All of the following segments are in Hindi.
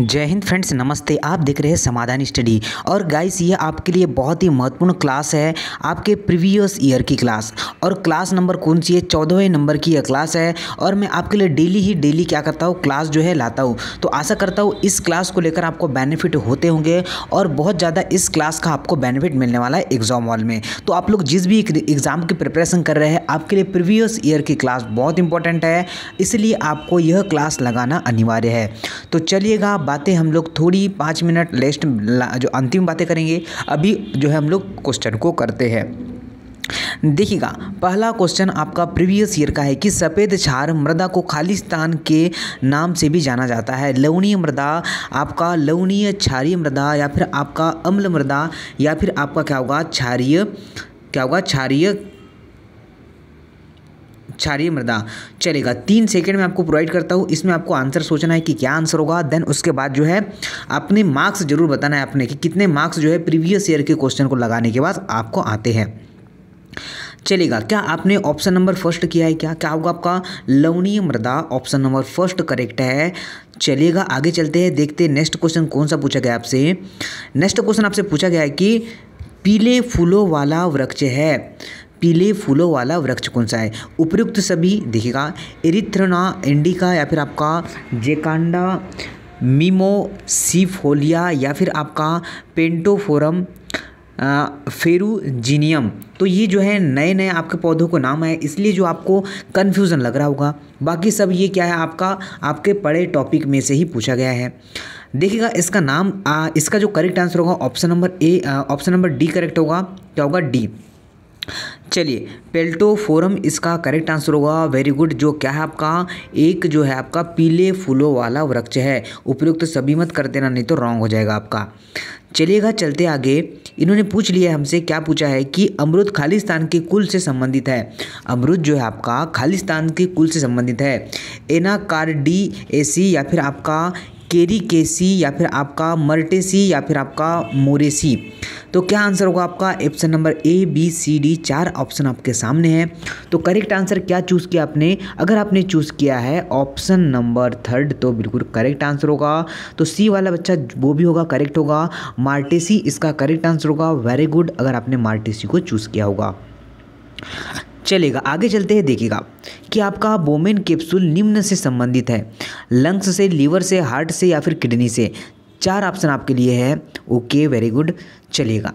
जय हिंद फ्रेंड्स नमस्ते आप देख रहे हैं समाधान स्टडी और गाइस ये आपके लिए बहुत ही महत्वपूर्ण क्लास है आपके प्रीवियस ईयर की क्लास और क्लास नंबर कौन सी है चौदहवें नंबर की यह क्लास है और मैं आपके लिए डेली ही डेली क्या करता हूँ क्लास जो है लाता हूँ तो आशा करता हूँ इस क्लास को लेकर आपको बेनिफिट होते होंगे और बहुत ज़्यादा इस क्लास का आपको बेनिफिट मिलने वाला है एग्ज़ाम हॉल में तो आप लोग जिस भी एग्ज़ाम की प्रिपरेशन कर रहे हैं आपके लिए प्रीवियस ईयर की क्लास बहुत इंपॉर्टेंट है इसलिए आपको यह क्लास लगाना अनिवार्य है तो चलिएगा बातें हम लोग थोड़ी पाँच मिनट लेस्ट जो अंतिम बातें करेंगे अभी जो है हम लोग क्वेश्चन को करते हैं देखिएगा पहला क्वेश्चन आपका प्रीवियस ईयर का है कि सफ़ेद छार मृदा को खालिस्तान के नाम से भी जाना जाता है लवणीय मृदा आपका लवणीय क्षारीय मृदा या फिर आपका अम्ल मृदा या फिर आपका क्या होगा क्षारीय क्या होगा क्षारीय क्षारीय मृदा चलेगा तीन सेकेंड में आपको प्रोवाइड करता हूँ इसमें आपको आंसर सोचना है कि क्या आंसर होगा देन उसके बाद जो है अपने मार्क्स जरूर बताना है आपने कि कितने मार्क्स जो है प्रीवियस ईयर के क्वेश्चन को लगाने के बाद आपको आते हैं चलेगा क्या आपने ऑप्शन नंबर फर्स्ट किया है क्या क्या होगा आपका लवणीय मृदा ऑप्शन नंबर फर्स्ट करेक्ट है चलेगा आगे चलते हैं देखते हैं नेक्स्ट क्वेश्चन कौन सा पूछा गया आपसे नेक्स्ट क्वेश्चन आपसे पूछा गया है कि पीले फूलों वाला वृक्ष है पीले फूलों वाला वृक्ष कौन सा है उपयुक्त सभी देखिएगा एरिथ्रना इंडिका या फिर आपका जेकांडा मीमोसीफोलिया या फिर आपका पेंटोफोरम फेरुजीनियम तो ये जो है नए नए आपके पौधों को नाम है इसलिए जो आपको कन्फ्यूज़न लग रहा होगा बाकी सब ये क्या है आपका आपके पढ़े टॉपिक में से ही पूछा गया है देखिएगा इसका नाम आ, इसका जो करेक्ट आंसर होगा option number A option number D correct होगा क्या होगा डी चलिए पेल्टोफोरम इसका करेक्ट आंसर होगा वेरी गुड जो क्या है आपका एक जो है आपका पीले फूलों वाला वृक्ष है उपयुक्त तो सभी मत कर देना नहीं तो रॉन्ग हो जाएगा आपका चलिएगा चलते आगे इन्होंने पूछ लिया हमसे क्या पूछा है कि अमरुद खालिस्तान के कुल से संबंधित है अमरुद जो है आपका खालिस्तान के कुल से संबंधित है ए सी या फिर आपका केरी केसी या फिर आपका मर्टेसी या फिर आपका मोरेसी तो क्या आंसर होगा आपका option number A B C D चार ऑप्शन आपके सामने हैं तो करेक्ट आंसर क्या चूज़ किया आपने अगर आपने चूज़ किया है ऑप्शन नंबर थर्ड तो बिल्कुल करेक्ट आंसर होगा तो सी वाला बच्चा वो भी होगा करेक्ट होगा मार्टेसी इसका करेक्ट आंसर होगा वेरी गुड अगर आपने मार्टेसी को चूज़ किया होगा चलेगा आगे चलते हैं देखिएगा कि आपका बोमेन कैप्सूल निम्न से संबंधित है लंग्स से लीवर से हार्ट से या फिर किडनी से चार ऑप्शन आपके लिए है ओके वेरी गुड चलेगा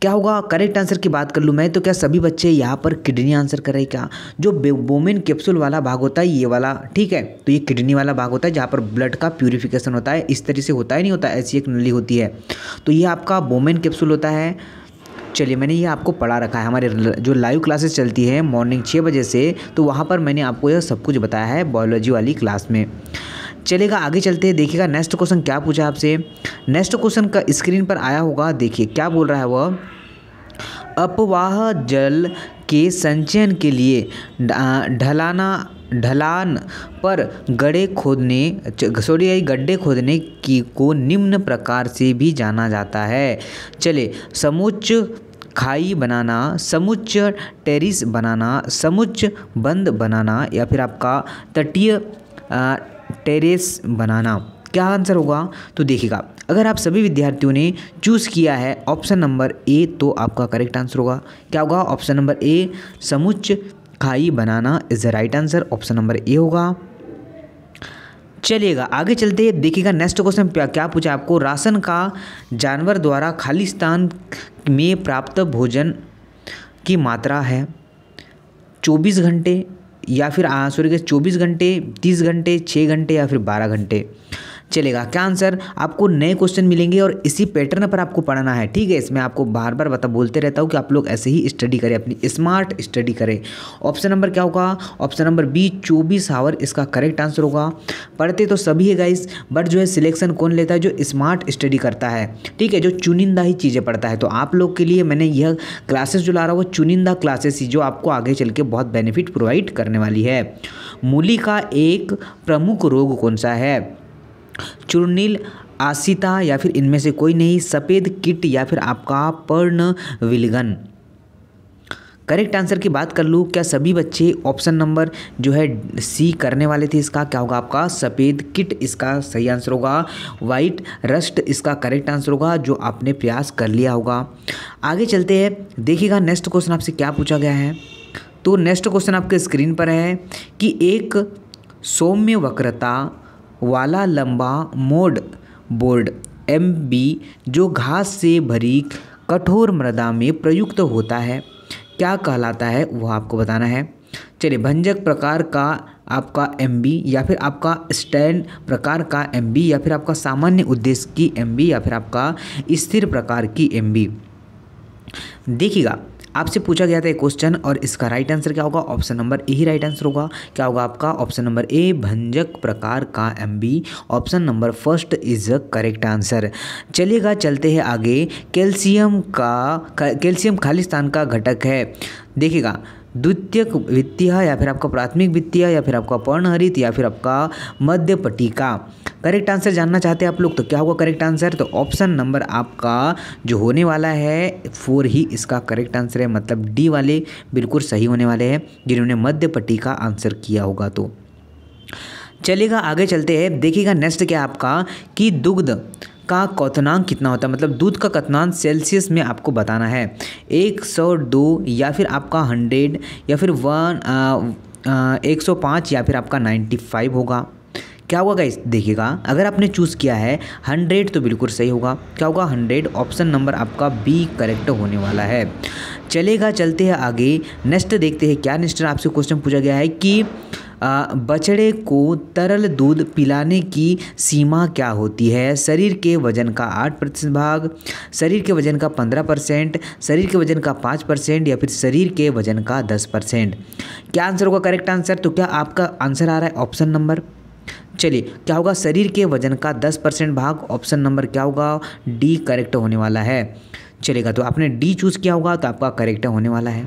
क्या होगा करेक्ट आंसर की बात कर लूँ मैं तो क्या सभी बच्चे यहाँ पर किडनी आंसर कर रहे क्या जो बोमिन कैप्सूल वाला भाग होता है ये वाला ठीक है तो ये किडनी वाला भाग होता है जहाँ पर ब्लड का प्यूरिफिकेशन होता है इस तरह से होता ही नहीं होता ऐसी एक नली होती है तो ये आपका बोमिन कैप्सूल होता है चलिए मैंने ये आपको पढ़ा रखा है हमारे जो लाइव क्लासेस चलती है मॉर्निंग छः बजे से तो वहाँ पर मैंने आपको यह सब कुछ बताया है बायोलॉजी वाली क्लास में चलेगा आगे चलते हैं देखिएगा नेक्स्ट क्वेश्चन क्या पूछा आपसे नेक्स्ट क्वेश्चन का स्क्रीन पर आया होगा देखिए क्या बोल रहा है वह अपवाह जल के संचयन के लिए ढलाना ढलान पर गड्ढे खोदने सॉरी आई गड्ढे खोदने की को निम्न प्रकार से भी जाना जाता है चले समुच्च खाई बनाना समुच्च टेरिस बनाना समुच्च बंद बनाना या फिर आपका तटीय टेरेस बनाना क्या आंसर होगा तो देखिएगा अगर आप सभी विद्यार्थियों ने चूज़ किया है ऑप्शन नंबर ए तो आपका करेक्ट आंसर होगा क्या होगा ऑप्शन नंबर ए समुच्च खाई बनाना is the right answer option number A होगा चलिएगा आगे चलते देखिएगा नेक्स्ट क्वेश्चन क्या पूछा आपको राशन का जानवर द्वारा खालिस्तान में प्राप्त भोजन की मात्रा है चौबीस घंटे या फिर सूर्य के चौबीस घंटे तीस घंटे छः घंटे या फिर बारह घंटे चलेगा क्या आंसर आपको नए क्वेश्चन मिलेंगे और इसी पैटर्न पर आपको पढ़ना है ठीक है इसमें आपको बार बार बता बोलते रहता हूँ कि आप लोग ऐसे ही स्टडी करें अपनी स्मार्ट स्टडी करें ऑप्शन नंबर क्या होगा ऑप्शन नंबर बी चौबीस आवर इसका करेक्ट आंसर होगा पढ़ते तो सभी है गाइस बट जो है सिलेक्शन कौन लेता है जो स्मार्ट स्टडी करता है ठीक है जो चुनिंदा ही चीज़ें पढ़ता है तो आप लोग के लिए मैंने यह क्लासेस जो ला रहा हूँ वो चुनिंदा क्लासेस ही जो आपको आगे चल के बहुत बेनिफिट प्रोवाइड करने वाली है मूली का एक प्रमुख रोग कौन सा है चूर्णिल आसिता या फिर इनमें से कोई नहीं सफ़ेद किट या फिर आपका पर्ण विलगन करेक्ट आंसर की बात कर लूँ क्या सभी बच्चे ऑप्शन नंबर जो है सी करने वाले थे इसका क्या होगा आपका सफ़ेद किट इसका सही आंसर होगा वाइट रस्ट इसका करेक्ट आंसर होगा जो आपने प्रयास कर लिया होगा आगे चलते हैं देखिएगा नेक्स्ट क्वेश्चन आपसे क्या पूछा गया है तो नेक्स्ट क्वेश्चन आपके स्क्रीन पर है कि एक सौम्य वक्रता वाला लंबा मोड बोर्ड एम बी जो घास से भरी कठोर मृदा में प्रयुक्त होता है क्या कहलाता है वह आपको बताना है चलिए भंजक प्रकार का आपका एम या फिर आपका स्टैंड प्रकार का एम या फिर आपका सामान्य उद्देश्य की एम या फिर आपका स्थिर प्रकार की एम देखिएगा आपसे पूछा गया था एक क्वेश्चन और इसका राइट आंसर क्या होगा ऑप्शन नंबर ए ही राइट आंसर होगा क्या होगा आपका ऑप्शन नंबर ए भंजक प्रकार का एम option number first is a correct answer चलिएगा चलते हैं आगे कैल्शियम का कैल्शियम खालिस्तान का घटक है देखिएगा द्वितीयक वित्तीय या फिर आपका प्राथमिक वित्तीय या फिर आपका पर्णहरित या फिर आपका मध्य का करेक्ट आंसर जानना चाहते हैं आप लोग तो क्या होगा करेक्ट आंसर तो ऑप्शन नंबर आपका जो होने वाला है फोर ही इसका करेक्ट आंसर है मतलब डी वाले बिल्कुल सही होने वाले हैं जिन्होंने मध्य पट्टी का आंसर किया होगा तो चलेगा आगे चलते हैं देखिएगा नेक्स्ट क्या आपका कि दुग्ध का क्वनांक कितना होता है मतलब दूध का क्वनांक सेल्सियस में आपको बताना है एक सौ दो या फिर आपका हंड्रेड या फिर वन एक सौ पाँच या फिर आपका नाइन्टी फाइव होगा क्या होगा गाइस देखिएगा अगर आपने चूज़ किया है हंड्रेड तो बिल्कुल सही होगा क्या होगा हंड्रेड ऑप्शन नंबर आपका बी करेक्ट होने वाला है चलेगा चलते हैं आगे नेक्स्ट देखते हैं क्या नेक्स्ट आपसे क्वेश्चन पूछा गया है कि आ, बछड़े को तरल दूध पिलाने की सीमा क्या होती है शरीर के वजन का आठ प्रतिशत भाग शरीर के वजन का पंद्रह परसेंट शरीर के वजन का पाँच परसेंट या फिर शरीर के वजन का दस परसेंट क्या आंसर होगा करेक्ट आंसर तो क्या आपका आंसर आ रहा है ऑप्शन नंबर चलिए क्या होगा शरीर के वजन का 10 परसेंट भाग ऑप्शन नंबर क्या होगा डी करेक्ट होने वाला है चलेगा तो आपने डी चूज़ किया होगा तो आपका करेक्ट होने वाला है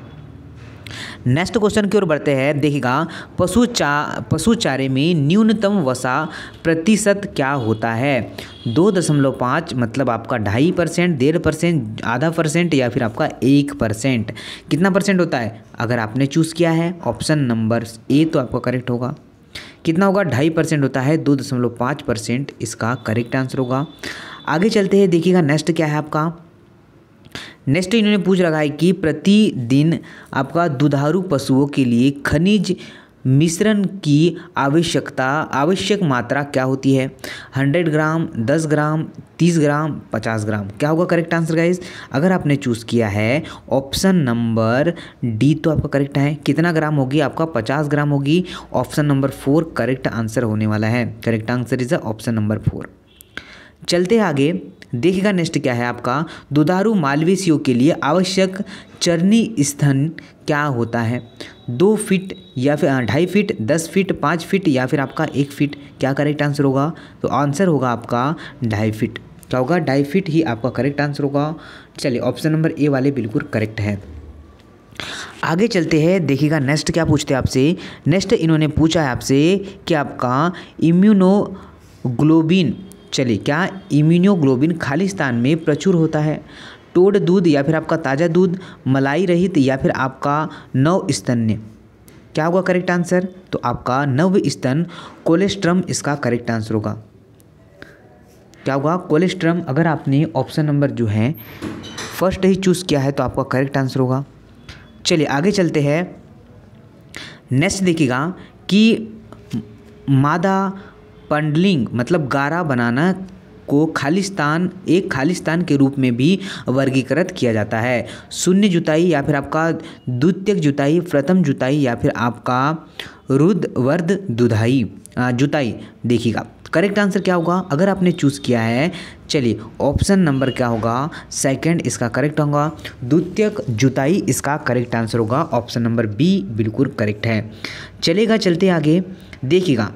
नेक्स्ट क्वेश्चन की ओर बढ़ते हैं देखिएगा पशु चा पशु चारे में न्यूनतम वसा प्रतिशत क्या होता है दो दशमलव पाँच मतलब आपका ढाई परसेंट डेढ़ परसेंट आधा परसेंट या फिर आपका एक परसेंट कितना परसेंट होता है अगर आपने चूज़ किया है ऑप्शन नंबर ए तो आपका करेक्ट होगा कितना होगा ढाई परसेंट होता है दो दशमलव पाँच परसेंट इसका करेक्ट आंसर होगा आगे चलते हैं देखिएगा नेक्स्ट क्या है आपका नेक्स्ट इन्होंने पूछ रखा है कि प्रतिदिन आपका दुधारू पशुओं के लिए खनिज मिश्रण की आवश्यकता आवश्यक मात्रा क्या होती है 100 ग्राम 10 ग्राम 30 ग्राम 50 ग्राम क्या होगा करेक्ट आंसर गाइज अगर आपने चूज़ किया है ऑप्शन नंबर डी तो आपका करेक्ट है कितना ग्राम होगी आपका 50 ग्राम होगी option number four correct answer होने वाला है correct answer is option number four चलते आगे देखिएगा नेक्स्ट क्या है आपका दुधारू मालवेशियों के लिए आवश्यक चरनी स्थन क्या होता है दो फीट या फिर हाँ, ढाई फीट दस फीट पाँच फीट या फिर आपका एक फीट क्या करेक्ट आंसर होगा तो आंसर होगा आपका ढाई फीट क्या होगा ढाई फीट ही आपका करेक्ट आंसर होगा चलिए ऑप्शन नंबर ए वाले बिल्कुल करेक्ट है आगे चलते हैं देखिएगा नेक्स्ट क्या पूछते हैं आपसे नेक्स्ट इन्होंने पूछा है आपसे कि आपका इम्यूनोग्लोबिन चलिए क्या इम्यूनोग्लोबिन खालिस्तान में प्रचुर होता है टोड दूध या फिर आपका ताज़ा दूध मलाई रहित या फिर आपका नव स्तन्य क्या होगा करेक्ट आंसर तो आपका नव स्तन कोलेस्ट्रम इसका करेक्ट आंसर होगा क्या होगा कोलेस्ट्रम अगर आपने ऑप्शन नंबर जो है फर्स्ट ही चूज़ किया है तो आपका करेक्ट आंसर होगा चलिए आगे चलते हैं नेक्स्ट देखिएगा कि मादा पंडलिंग मतलब गारा बनाना को खालिस्तान एक खालिस्तान के रूप में भी वर्गीकृत किया जाता है शून्य जुताई या फिर आपका द्वितीय जुताई प्रथम जुताई या फिर आपका रुद्रवर्ध दुधाई जुताई देखिएगा करेक्ट आंसर क्या होगा अगर आपने चूज़ किया है चलिए ऑप्शन नंबर क्या होगा सेकंड इसका करेक्ट होगा द्वितीय जुताई इसका करेक्ट आंसर होगा ऑप्शन नंबर बी बिल्कुल करेक्ट है चलेगा चलते आगे देखिएगा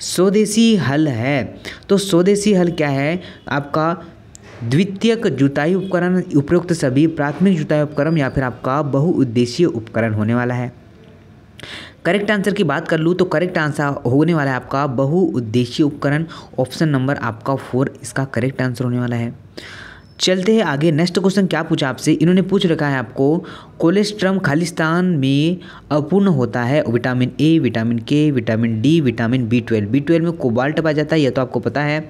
स्वदेशी हल है तो स्वदेशी हल क्या है आपका द्वितीयक जुताई उपकरण उपयुक्त सभी प्राथमिक जुताई उपकरण या फिर आपका बहुउद्देशीय उपकरण होने वाला है करेक्ट आंसर की बात कर लूँ तो करेक्ट आंसर होने वाला है आपका बहुउद्देशीय उपकरण ऑप्शन नंबर आपका फोर इसका करेक्ट आंसर होने वाला है चलते हैं आगे नेक्स्ट क्वेश्चन क्या पूछा आपसे इन्होंने पूछ रखा है आपको कोलेस्ट्रम खालिस्तान में अपूर्ण होता है vitamin A vitamin K vitamin D vitamin B twelve B twelve में कोबाल्ट पाया जाता है यह तो आपको पता है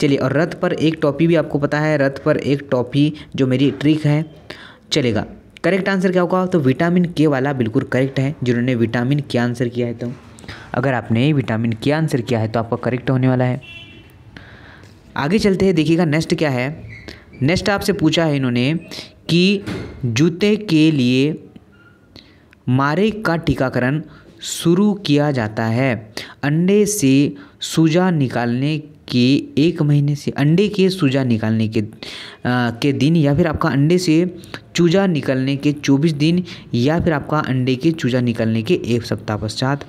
चलिए और रथ पर एक टॉपी भी आपको पता है रथ पर एक टॉपी जो मेरी ट्रिक है चलेगा करेक्ट आंसर क्या होगा तो विटामिन के वाला बिल्कुल करेक्ट है जिन्होंने विटामिन के आंसर किया है तो अगर आपने विटामिन के आंसर किया है तो आपका करेक्ट होने वाला है आगे चलते हैं देखिएगा नेक्स्ट क्या है नेक्स्ट आपसे पूछा है इन्होंने कि जूते के लिए मारे का टीकाकरण शुरू किया जाता है अंडे से सूजा निकालने के एक महीने से अंडे के सूजा निकालने के आ, के दिन या फिर आपका अंडे से चूजा निकलने के 24 दिन या फिर आपका अंडे के चूजा निकलने के एक सप्ताह पश्चात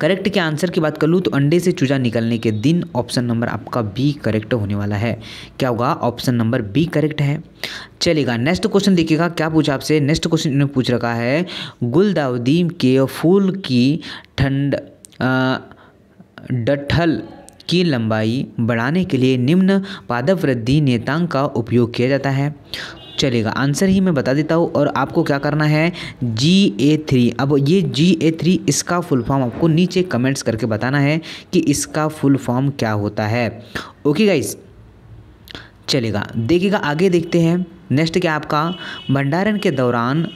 करेक्ट के आंसर की बात कर लूँ तो अंडे से चूजा निकलने के दिन ऑप्शन नंबर आपका बी करेक्ट होने वाला है क्या होगा ऑप्शन नंबर बी करेक्ट है चलेगा नेक्स्ट क्वेश्चन देखिएगा क्या पूछा आपसे नेक्स्ट क्वेश्चन इन्होंने पूछ रखा है गुलदाउदी के फूल की ठंड डठल की लंबाई बढ़ाने के लिए निम्न पादप वृद्धि नेतांग का उपयोग किया जाता है चलेगा आंसर ही मैं बता देता हूँ और आपको क्या करना है जी ए थ्री अब ये जी ए थ्री इसका फुल फॉर्म आपको नीचे कमेंट्स करके बताना है कि इसका फुल फॉर्म क्या होता है ओके गाइस चलेगा देखिएगा आगे देखते हैं नेक्स्ट क्या आपका भंडारण के दौरान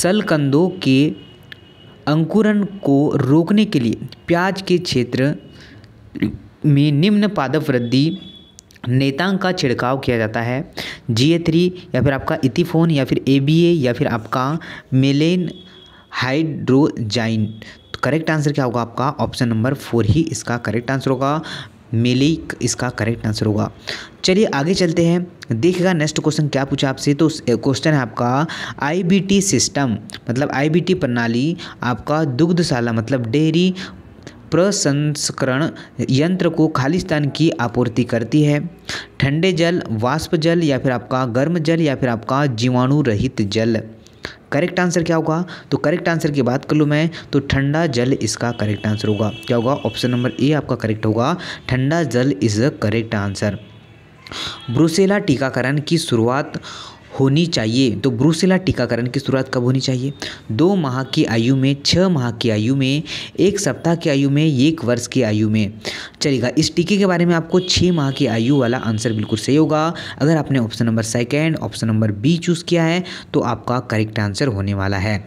सलकंदों के अंकुरण को रोकने के लिए प्याज के क्षेत्र में निम्न पादप वृद्धि नेतांग का छिड़काव किया जाता है जी ए थ्री या फिर आपका इतिफोन या फिर ए बी ए या फिर आपका मेलेन हाइड्रोजाइन तो करेक्ट आंसर क्या होगा आपका ऑप्शन नंबर फोर ही इसका करेक्ट आंसर होगा मेलिक इसका करेक्ट आंसर होगा चलिए आगे चलते हैं देखिएगा नेक्स्ट क्वेश्चन क्या पूछा आपसे तो क्वेश्चन है आपका आईबीटी सिस्टम मतलब आईबीटी प्रणाली आपका दुग्धशाला मतलब डेयरी प्रसंस्करण यंत्र को खालिस्तान की आपूर्ति करती है ठंडे जल वाष्प जल या फिर आपका गर्म जल या फिर आपका जीवाणु रहित जल करेक्ट आंसर क्या होगा तो करेक्ट आंसर की बात कर लूँ मैं तो ठंडा जल इसका करेक्ट आंसर होगा क्या होगा ऑप्शन नंबर ए आपका करेक्ट होगा ठंडा जल is the correct answer brucella टीकाकरण की शुरुआत होनी चाहिए तो ब्रूसिला टीकाकरण की शुरुआत कब होनी चाहिए दो माह की आयु में छः माह की आयु में एक सप्ताह की आयु में एक वर्ष की आयु में चलेगा इस टीके के बारे में आपको छः माह की आयु वाला आंसर बिल्कुल सही होगा अगर आपने option number second option number B choose किया है तो आपका करेक्ट आंसर होने वाला है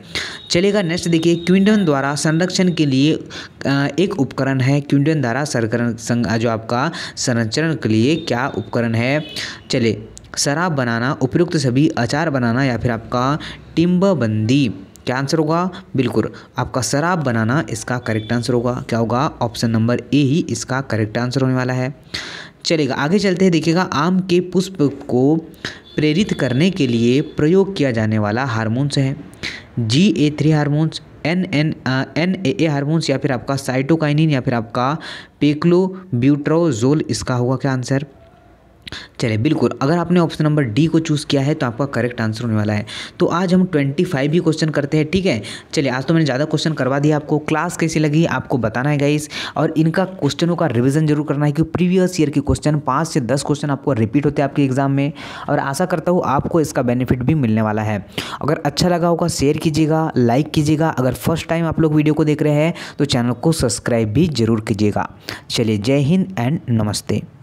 चलेगा नेक्स्ट देखिए क्विंटन द्वारा संरक्षण के लिए एक उपकरण है क्विंटन द्वारा संरक्षण जो आपका संरक्षण के लिए क्या उपकरण है चले शराब बनाना उपयुक्त सभी अचार बनाना या फिर आपका टिम्बबंदी क्या आंसर होगा बिल्कुल आपका शराब बनाना इसका करेक्ट आंसर होगा क्या होगा ऑप्शन नंबर ए ही इसका करेक्ट आंसर होने वाला है चलेगा आगे चलते हैं देखिएगा आम के पुष्प को प्रेरित करने के लिए प्रयोग किया जाने वाला हारमोन्स है G A three hormones N N N A A hormones या फिर आपका साइटोकाइनिन या फिर आपका पेक्लोब्यूट्रोजोल इसका होगा क्या आंसर चले बिल्कुल अगर आपने ऑप्शन नंबर डी को चूज़ किया है तो आपका करेक्ट आंसर होने वाला है तो आज हम ट्वेंटी फाइव ही क्वेश्चन करते हैं ठीक है चलिए आज तो मैंने ज़्यादा क्वेश्चन करवा दिया आपको क्लास कैसी लगी आपको बताना है गाइस और इनका क्वेश्चनों का रिविजन जरूर करना है क्योंकि प्रीवियस ईयर के क्वेश्चन पाँच से दस क्वेश्चन आपको रिपीट होते हैं आपके एग्जाम में और आशा करता हूँ आपको इसका बेनिफिट भी मिलने वाला है अगर अच्छा लगा होगा शेयर कीजिएगा लाइक कीजिएगा अगर फर्स्ट टाइम आप लोग वीडियो को देख रहे हैं तो चैनल को सब्सक्राइब भी जरूर कीजिएगा चलिए जय हिंद एंड नमस्ते